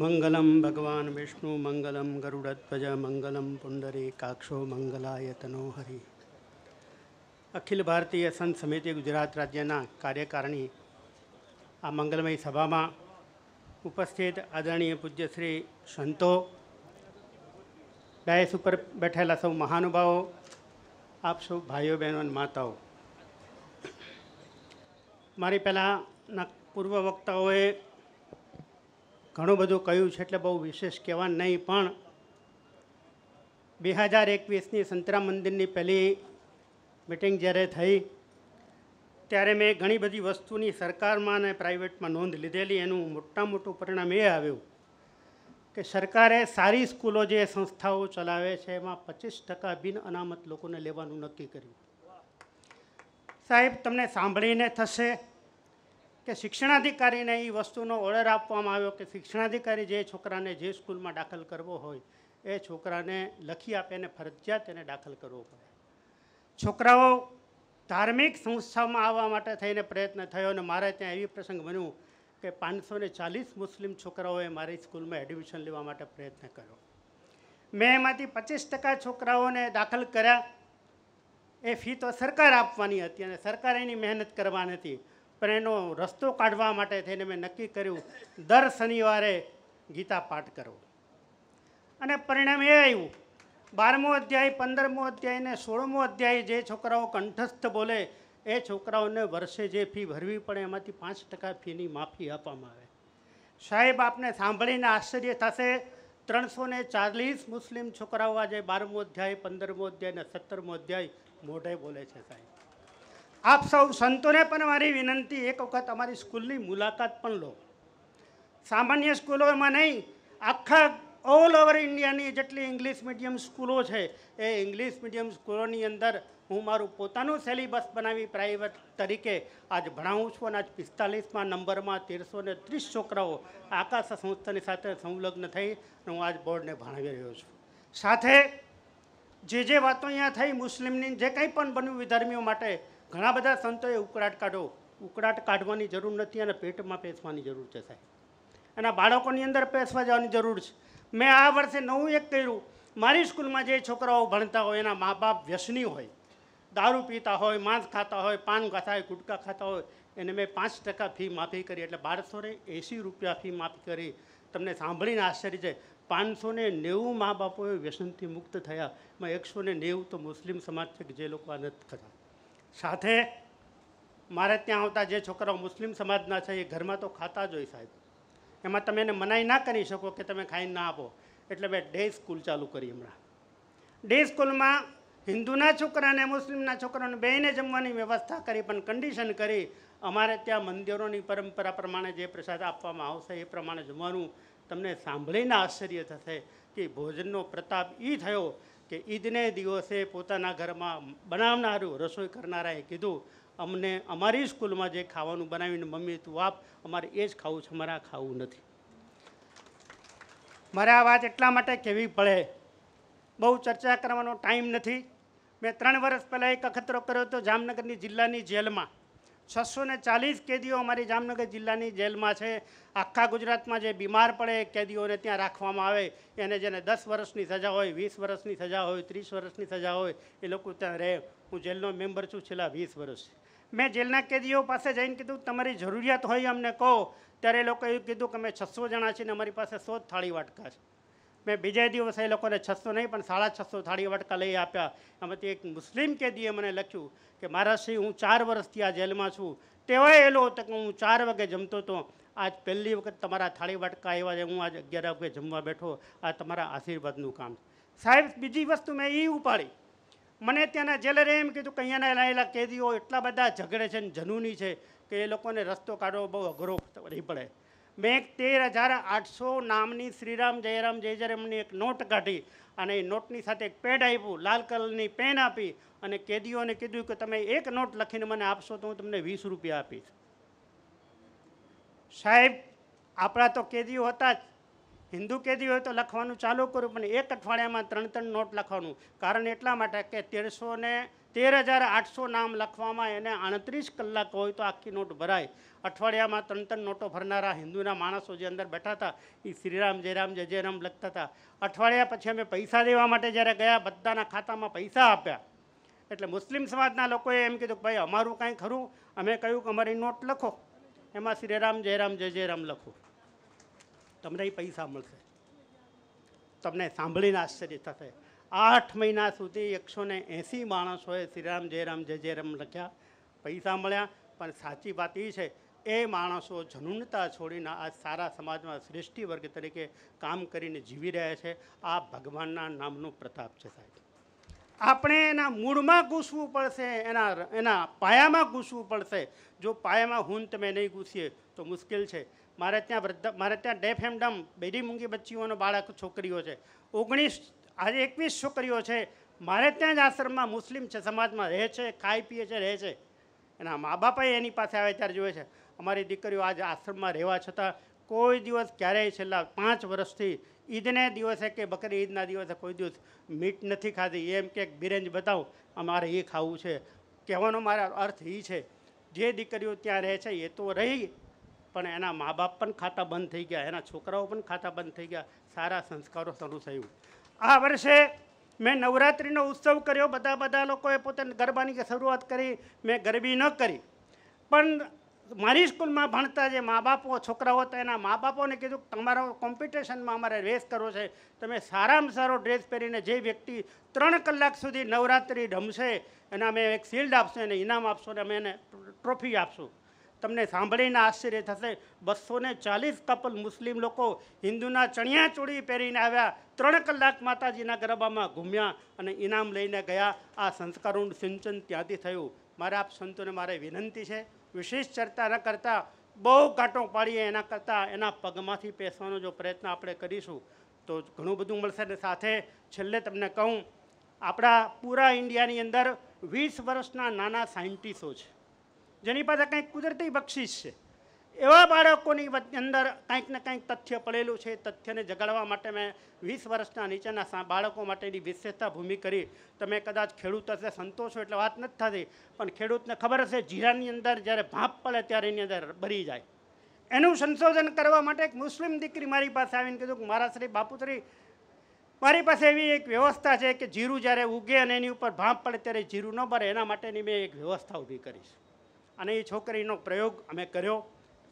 મંગલમ ભગવાન વિષ્ણુ મંગલમ गरुडध्वज મંગલમ पुण्डरी કાક્ષો મંગલાયતનો હરિ અખિલ ભારતીય સંત સમિતિ ગુજરાત રાજ્યના કાર્યકારિણી આ મંગલમય સભામાં ઉપસ્થિત આદરણીય પૂજ્ય શ્રી સંતો ડાયસ ઉપર બેઠેલા સૌ મહાનુભાવો આપ સૌ ભાઈઓ બહેનો અને માતાઓ મારી પહેલાંના પૂર્વ વક્તાઓએ ઘણું બધું કહ્યું છે એટલે બહુ વિશેષ કહેવા નહીં પણ બે હજાર એકવીસની સંતરા મંદિરની પહેલી મિટિંગ જ્યારે થઈ ત્યારે મેં ઘણી બધી વસ્તુની સરકારમાં અને પ્રાઇવેટમાં નોંધ લીધેલી એનું મોટા મોટું પરિણામ એ આવ્યું કે સરકારે સારી સ્કૂલો જે સંસ્થાઓ ચલાવે છે એમાં પચીસ ટકા બિન અનામત લોકોને લેવાનું નક્કી કર્યું સાહેબ તમને સાંભળીને થશે કે શિક્ષણાધિકારીને એ વસ્તુનો ઓર્ડર આપવામાં આવ્યો કે શિક્ષણાધિકારી જે છોકરાને જે સ્કૂલમાં દાખલ કરવો હોય એ છોકરાને લખી આપે અને ફરજિયાત એને દાખલ કરવો પડે છોકરાઓ ધાર્મિક સંસ્થામાં આવવા માટે થઈને પ્રયત્ન થયો અને મારે ત્યાં એવી પ્રસંગ બન્યું કે પાંચસો ને ચાલીસ મુસ્લિમ છોકરાઓએ મારી સ્કૂલમાં એડમિશન લેવા માટે પ્રયત્ન કર્યો મેં એમાંથી પચીસ ટકા છોકરાઓને દાખલ કર્યા એ ફી તો સરકાર આપવાની હતી અને સરકાર એની મહેનત કરવાની હતી પણ એનો રસ્તો કાઢવા માટે થઈને મેં નક્કી કર્યું દર શનિવારે ગીતા પાઠ કરવો અને પરિણામ એ આવ્યું બારમો અધ્યાય પંદરમો અધ્યાય ને સોળમો અધ્યાય જે છોકરાઓ કંઠસ્થ બોલે એ છોકરાઓને વર્ષે જે ફી ભરવી પડે એમાંથી પાંચ ટકા ફીની માફી આપવામાં આવે સાહેબ આપને સાંભળીને આશ્ચર્ય થશે ત્રણસો ને ચાલીસ મુસ્લિમ છોકરાઓ આજે બારમો અધ્યાય પંદરમો અધ્યાય ને સત્તરમો અધ્યાય મોઢે બોલે છે સાહેબ આપ સૌ સંતોને પણ મારી વિનંતી એક વખત અમારી સ્કૂલની મુલાકાત પણ લો સામાન્ય સ્કૂલોમાં નહીં આખા ઓલ ઓવર ઇન્ડિયાની જેટલી ઇંગ્લિશ મીડિયમ સ્કૂલો છે એ ઇંગ્લિશ મીડિયમ સ્કૂલોની અંદર હું મારું પોતાનું સિલેબસ બનાવી પ્રાઇવેટ તરીકે આજ ભણાવું છું અને આજ પિસ્તાલીસમાં નંબરમાં તેરસો ને ત્રીસ છોકરાઓ આકાશ સંસ્થાની સાથે સંલગ્ન થઈ અને હું આજ બોર્ડને ભણાવી રહ્યો છું સાથે જે જે વાતો અહીંયા થઈ મુસ્લિમની જે કંઈ પણ બન્યું વિધર્મીઓ માટે ઘણા બધા સંતોએ ઉકળાટ કાઢો ઉકળાટ કાઢવાની જરૂર નથી અને પેટમાં પેસવાની જરૂર છે સાહેબ અને બાળકોની અંદર પેસવા જવાની જરૂર છે મેં આ વર્ષે નવું એક કર્યું મારી સ્કૂલમાં જે છોકરાઓ ભણતા હોય એના મા બાપ વ્યસની હોય દારૂ પીતા હોય માંસ ખાતા હોય પાન ખાતા હોય ગુટકા ખાતા હોય એને મેં પાંચ ટકા ફી માફી કરી એટલે બારસો ને એંસી રૂપિયા ફી માફી કરી તમને સાંભળીને આશ્ચર્ય છે પાંચસો ને નેવું મા બાપોએ વ્યસનથી મુક્ત થયા એમાં એકસો ને નેવું તો મુસ્લિમ સમાજ છે કે જે લોકો આ નથી થતા સાથે મારે ત્યાં આવતા જે છોકરાઓ મુસ્લિમ સમાજના છે એ ઘરમાં તો ખાતા જ હોય સાહેબ એમાં તમે એને મનાઈ ના કરી શકો કે તમે ખાઈને ના આપો એટલે મેં ડે સ્કૂલ ચાલુ કરી હમણાં ડે સ્કૂલમાં હિન્દુના છોકરાને મુસ્લિમના છોકરાને બેને જમવાની વ્યવસ્થા કરી પણ કન્ડિશન કરી અમારે ત્યાં મંદિરોની પરંપરા પ્રમાણે જે પ્રસાદ આપવામાં આવશે એ પ્રમાણે જમવાનું તમને સાંભળીને આશ્ચર્ય થશે કે ભોજનનો પ્રતાપ એ થયો કે ઈદને દિવસે પોતાના ઘરમાં બનાવનારું રસોઈ કરનારાએ કીધું અમને અમારી સ્કૂલમાં જે ખાવાનું બનાવીને મમ્મી તું આપ અમારે એ જ ખાવું છે મારે ખાવું નથી મારે આ વાત એટલા માટે કહેવી પડે બહુ ચર્ચા કરવાનો ટાઈમ નથી મેં ત્રણ વર્ષ પહેલાં એક અખતરો કર્યો હતો જામનગરની જિલ્લાની જેલમાં છસો ને ચાલીસ કેદીઓ અમારી જામનગર જિલ્લાની જેલમાં છે આખા ગુજરાતમાં જે બીમાર પડે કેદીઓને ત્યાં રાખવામાં આવે એને જેને દસ વર્ષની સજા હોય વીસ વર્ષની સજા હોય ત્રીસ વર્ષની સજા હોય એ લોકો ત્યાં રહે હું જેલનો મેમ્બર છું છેલ્લા વીસ વર્ષ મેં જેલના કેદીઓ પાસે જઈને કીધું તમારી જરૂરિયાત હોય અમને કહો ત્યારે એ લોકોએ કીધું કે અમે છસો જણા છીએ ને અમારી પાસે સો થાળી વાટકા છે મેં બીજા દિવસે એ લોકોને છસો નહીં પણ સાડા છસો થાળી વટકા લઈ આપ્યા એમાંથી એક મુસ્લિમ કેદીએ મને લખ્યું કે મહારાજશ્રી હું ચાર વર્ષથી આ જેલમાં છું તેવાય એલો હતો કે હું ચાર વાગે જમતો હતો આજ પહેલી વખત તમારા થાળી વટકા આવ્યા છે હું આજ અગિયાર વાગે જમવા બેઠો આ તમારા આશીર્વાદનું કામ સાહેબ બીજી વસ્તુ મેં એ ઉપાડી મને ત્યાંના જેલરે એમ કીધું કે અહીંયાના લાયેલા કેદીઓ એટલા બધા ઝઘડે છે ને જનૂની છે કે એ લોકોને રસ્તો કાઢવો બહુ અઘરો રહી પડે મેં એક તેર હજાર આઠસો નામની શ્રીરામ જયરામ જયજયરામની એક નોટ કાઢી અને એ નોટની સાથે એક પેડ આપ્યું લાલ કલરની પેન આપી અને કેદીઓને કીધું કે તમે એક નોટ લખીને મને આપશો તો હું તમને વીસ રૂપિયા આપીશ સાહેબ આપણા તો કેદીઓ હતા જ હિન્દુ કેદી હોય તો લખવાનું ચાલુ કર્યું પણ એક અઠવાડિયામાં ત્રણ ત્રણ નોટ લખવાનું કારણ એટલા માટે કે તેરસો ને તેર હજાર આઠસો નામ લખવામાં એને આડત્રીસ કલાક હોય તો આખી નોટ ભરાય અઠવાડિયામાં ત્રણ ત્રણ નોટો ભરનારા હિન્દુના માણસો જે અંદર બેઠા હતા એ શ્રીરામ જયરામ જય જયરામ લખતા હતા અઠવાડિયા પછી અમે પૈસા દેવા માટે જ્યારે ગયા બધાના ખાતામાં પૈસા આપ્યા એટલે મુસ્લિમ સમાજના લોકોએ એમ કીધું ભાઈ અમારું કાંઈ ખરું અમે કહ્યું કે અમારી નોટ લખો એમાં શ્રીરામ જયરામ જય જયરામ લખો તમને એ પૈસા મળશે તમને સાંભળીને આશ્ચર્ય થશે આઠ મહિના સુધી એકસો ને એંસી માણસોએ શ્રીરામ જયરામ જય જયરામ લખ્યા પૈસા મળ્યા પણ સાચી વાત એ છે એ માણસો જનુનતા છોડીને આ સારા સમાજમાં શ્રેષ્ઠી વર્ગ તરીકે કામ કરીને જીવી રહ્યા છે આ ભગવાનના નામનો પ્રતાપ છે સાહેબ આપણે એના મૂળમાં ઘૂસવું પડશે એના એના પાયામાં ઘૂસવું પડશે જો પાયામાં હું તમે નહીં ઘૂસીએ તો મુશ્કેલ છે મારે ત્યાં વૃદ્ધ મારે ત્યાં ડેફ એમડમ બેડી મૂંગી બચ્ચીઓનો બાળક છોકરીઓ છે ઓગણીસ આજે એકવીસ છોકરીઓ છે મારે ત્યાં જ આશ્રમમાં મુસ્લિમ છે સમાજમાં રહે છે ખાઈ પીએ છે રહે છે એના મા બાપા એની પાસે આવે ત્યારે જોવે છે અમારી દીકરીઓ આજે આશ્રમમાં રહેવા છતાં કોઈ દિવસ ક્યારેય છેલ્લા પાંચ વર્ષથી ઈદને દિવસે કે બકરી ઈદના દિવસે કોઈ દિવસ મીટ નથી ખાધી એમ કે બિરેન્જ બતાવો અમારે એ ખાવું છે કહેવાનો મારા અર્થ એ છે જે દીકરીઓ ત્યાં રહે છે એ તો રહી પણ એના મા બાપ પણ ખાતા બંધ થઈ ગયા એના છોકરાઓ પણ ખાતા બંધ થઈ ગયા સારા સંસ્કારો શરૂ થયું આ વર્ષે મેં નવરાત્રિનો ઉત્સવ કર્યો બધા બધા લોકોએ પોતાની ગરબાની શરૂઆત કરી મેં ગરબી ન કરી પણ મારી સ્કૂલમાં ભણતા જે મા બાપો છોકરાઓ હતા એના મા બાપોને કીધું તમારો કોમ્પિટિશનમાં અમારે રેસ કરવો છે તમે સારામાં સારો ડ્રેસ પહેરીને જે વ્યક્તિ ત્રણ કલાક સુધી નવરાત્રિ રમશે એના અમે એક શિલ્ડ આપશું એને ઇનામ આપશું અને અમે એને ટ્રોફી આપશું તમને સાંભળીને આશ્ચર્ય થશે બસો ચાલીસ કપલ મુસ્લિમ લોકો હિન્દુના ચણિયા ચોળી પહેરીને આવ્યા ત્રણ કલાક માતાજીના ગરબામાં ઘૂમ્યા અને ઇનામ લઈને ગયા આ સંસ્કારોનું સિંચન ત્યાંથી થયું મારા આપ સંતોને મારે વિનંતી છે વિશેષ ચર્ચા ન કરતાં બહુ કાંટો પાડીએ એના કરતાં એના પગમાંથી પેસવાનો જો પ્રયત્ન આપણે કરીશું તો ઘણું બધું મળશે અને સાથે છેલ્લે તમને કહું આપણા પૂરા ઇન્ડિયાની અંદર વીસ વર્ષના નાના સાયન્ટિસ્ટો છે જેની પાસે કંઈક કુદરતી બક્ષિસ છે એવા બાળકોની અંદર કાંઈક ને કંઈક તથ્ય પડેલું છે તથ્યને જગાડવા માટે મેં વીસ વર્ષના નીચેના બાળકો માટેની વિશેષતા ભૂમિ કરી તમે કદાચ ખેડૂત હશે સંતોષો એટલે વાત નથી થતી પણ ખેડૂતને ખબર હશે જીરાની અંદર જ્યારે ભાપ પડે ત્યારે એની અંદર બરી જાય એનું સંશોધન કરવા માટે એક મુસ્લિમ દીકરી મારી પાસે આવીને કીધું કે મારા શ્રી બાપુશ્રી મારી પાસે એવી એક વ્યવસ્થા છે કે જીરું જ્યારે ઉગે અને એની ઉપર ભાંપ પડે ત્યારે જીરું ન ભરે એના માટેની મેં એક વ્યવસ્થા ઊભી કરીશ અને એ છોકરીનો પ્રયોગ અમે કર્યો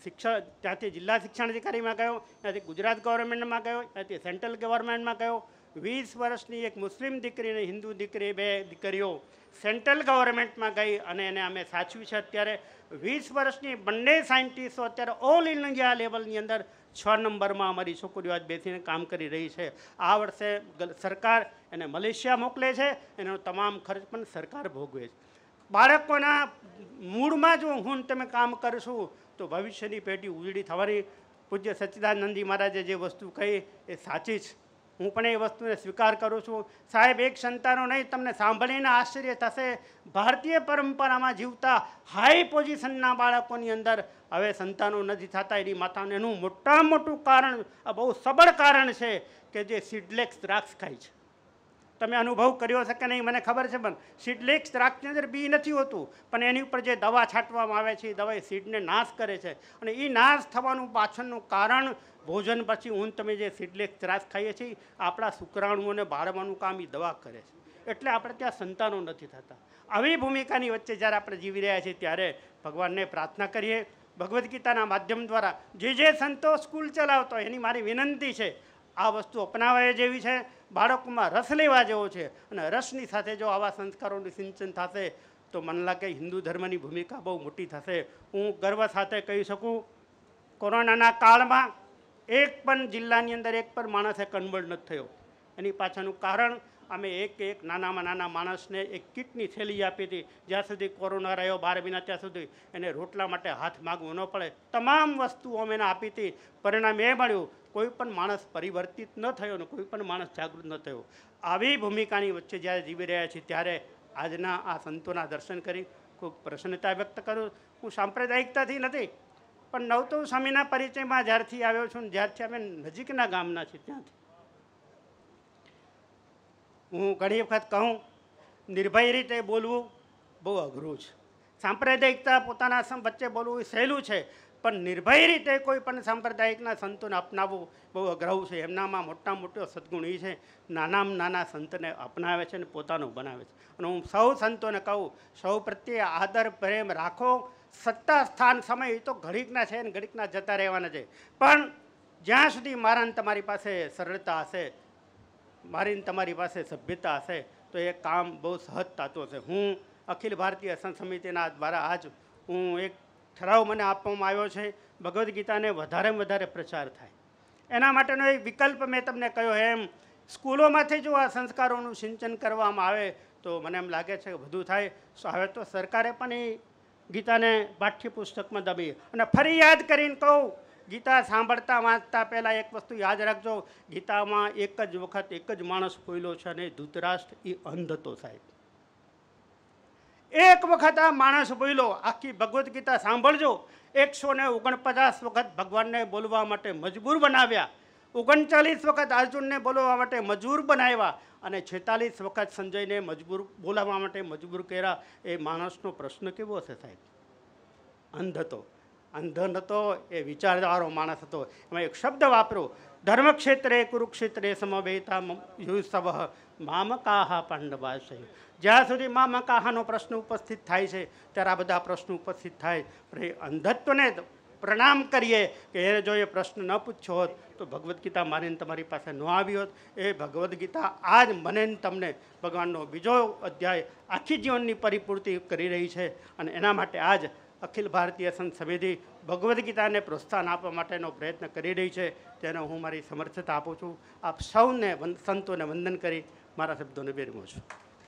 શિક્ષણ ત્યાંથી જિલ્લા શિક્ષણ અધિકારીમાં ગયો ત્યાંથી ગુજરાત ગવર્મેન્ટમાં ગયો ત્યાંથી સેન્ટ્રલ ગવર્મેન્ટમાં ગયો વીસ વર્ષની એક મુસ્લિમ દીકરી અને હિન્દુ દીકરી બે દીકરીઓ સેન્ટ્રલ ગવર્મેન્ટમાં ગઈ અને એને અમે સાચવી છે અત્યારે વીસ વર્ષની બંને સાયન્ટિસ્ટો અત્યારે ઓલ ઇન્ડિયા લેવલની અંદર છ નંબરમાં અમારી છોકરીઓ આજ બેસીને કામ કરી રહી છે આ વર્ષે સરકાર એને મલેશિયા મોકલે છે એનો તમામ ખર્ચ પણ સરકાર ભોગવે છે બાળકોના મૂળમાં જો હું તમે કામ કરશું તો ભવિષ્યની પેઢી ઉજળી થવાની પૂજ્ય સચ્ચિદાનંદજી મહારાજે જે વસ્તુ કહી એ સાચી જ હું પણ એ વસ્તુને સ્વીકાર કરું છું સાહેબ એક સંતાનો નહીં તમને સાંભળીને આશ્ચર્ય થશે ભારતીય પરંપરામાં જીવતા હાઈ પોઝિશનના બાળકોની અંદર હવે સંતાનો નથી થતા એની માતાને એનું મોટામાં મોટું કારણ આ બહુ સબળ કારણ છે કે જે સિડલેક્સ દ્રાક્ષ ખાય છે તમે અનુભવ કર્યો છે કે નહીં મને ખબર છે પણ સીડલેક્સ દ્રાક્ષની અંદર બી નથી હોતું પણ એની ઉપર જે દવા છાંટવામાં આવે છે એ દવા સીડને નાશ કરે છે અને એ નાશ થવાનું પાછળનું કારણ ભોજન પછી ઊંધ તમે જે સીડલેક્સ દ્રાક્ષ ખાઈએ છીએ આપણા શુક્રાણુઓને બાળવાનું કામ એ દવા કરે છે એટલે આપણે ત્યાં સંતાનો નથી થતા આવી ભૂમિકાની વચ્ચે જ્યારે આપણે જીવી રહ્યા છીએ ત્યારે ભગવાનને પ્રાર્થના કરીએ ભગવદ્ ગીતાના માધ્યમ દ્વારા જે જે સંતો સ્કૂલ ચલાવતો એની મારી વિનંતી છે આ વસ્તુ અપનાવાય જેવી છે બાળકોમાં રસ લેવા જેવો છે અને રસની સાથે જો આવા સંસ્કારોનું સિંચન થશે તો મને લાગે હિન્દુ ધર્મની ભૂમિકા બહુ મોટી થશે હું ગર્વ સાથે કહી શકું કોરોનાના કાળમાં એક પણ જિલ્લાની અંદર એક પણ માણસે કન્વર્ટ નથી થયો એની પાછળનું કારણ અમે એક એક નાનામાં નાના માણસને એક કીટની થેલી આપી હતી જ્યાં સુધી કોરોના રહ્યો બાર મહિના ત્યાં સુધી એને રોટલા માટે હાથ માગવું ન પડે તમામ વસ્તુઓ અમે એને આપી હતી પરિણામ એ મળ્યું કોઈ પણ માણસ પરિવર્તિત ન થયો ને કોઈ પણ માણસ જાગૃત ન થયો આવી ભૂમિકાની વચ્ચે જ્યારે જીવી રહ્યા છીએ ત્યારે આજના આ સંતોના દર્શન કરી ખૂબ પ્રસન્નતા વ્યક્ત કરું હું સાંપ્રદાયિકતાથી નથી પણ નવતો સ્વામીના પરિચયમાં જ્યારથી આવ્યો છું જ્યારથી અમે નજીકના ગામના છીએ ત્યાંથી હું ઘણી વખત કહું નિર્ભય રીતે બોલવું બહુ અઘરું છે સાંપ્રદાયિકતા પોતાના વચ્ચે બોલવું સહેલું છે પણ નિર્ભય રીતે કોઈ પણ સાંપ્રદાયિકના સંતોને અપનાવવું બહુ અઘરું છે એમનામાં મોટા મોટો સદગુણ એ છે નાનામાં નાના સંતને અપનાવે છે અને પોતાનું બનાવે છે અને હું સૌ સંતોને કહું સૌ પ્રત્યે આદર પ્રેમ રાખો સત્તા સ્થાન સમય તો ઘડીકના છે ને ઘડીકના જતા રહેવાના છે પણ જ્યાં સુધી મારા તમારી પાસે સરળતા હશે મારીને તમારી પાસે સભ્યતા હશે તો એ કામ બહુ સહજ થતો હશે હું અખિલ ભારતીય સંત સમિતિના દ્વારા આજ હું એક ઠરાવ મને આપવામાં આવ્યો છે ભગવદ્ ગીતાને વધારેમાં વધારે પ્રચાર થાય એના માટેનો એક વિકલ્પ મેં તમને કહ્યો એમ સ્કૂલોમાંથી જો આ સંસ્કારોનું સિંચન કરવામાં આવે તો મને એમ લાગે છે કે વધુ થાય હવે તો સરકારે પણ એ ગીતાને પાઠ્યપુસ્તકમાં દબી અને ફરી યાદ કરીને કહું ગીતા સાંભળતા વાંચતા પહેલાં એક વસ્તુ યાદ રાખજો ગીતામાં એક જ વખત એક જ માણસ ફોયલો છે અને ધૂતરાષ્ટ્ર એ અંધ હતો સાહેબ એક વખત આ માણસ બોલ્યો આખી ભગવદ્ ગીતા સાંભળજો એકસો ને ઓગણપચાસ વખત ભગવાનને બોલવા માટે મજબૂર બનાવ્યા ઓગણચાલીસ વખત અર્જુનને બોલવા માટે મજબૂર બનાવ્યા અને છેતાલીસ વખત સંજયને મજબૂર બોલાવવા માટે મજબૂર કર્યા એ માણસનો પ્રશ્ન કેવો હશે સાહેબ અંધ હતો અંધન હતો એ વિચારધારો માણસ હતો એમાં એક શબ્દ વાપરો ધર્મક્ષેત્રે કુરુક્ષેત્રે સમવેતા યુસવ મામકાહા પાંડવાશય જ્યાં સુધી મામકાહાનો પ્રશ્ન ઉપસ્થિત થાય છે ત્યારે આ બધા પ્રશ્ન ઉપસ્થિત થાય પણ એ અંધત્વને પ્રણામ કરીએ કે એ જો એ પ્રશ્ન ન પૂછ્યો હોત તો ભગવદ્ ગીતા મારીને તમારી પાસે ન આવી હોત એ ભગવદ્ ગીતા આ જ મને તમને ભગવાનનો બીજો અધ્યાય આખી જીવનની પરિપૂર્તિ કરી રહી છે અને એના માટે આજ અખિલ ભારતીય સંત સમિતિ ભગવદ્ ગીતાને પ્રોત્સાહન આપવા માટેનો પ્રયત્ન કરી રહી છે તેનો હું મારી સમર્થતા આપું છું આપ સૌને સંતોને વંદન કરી મારા શબ્દોને બેરમું છું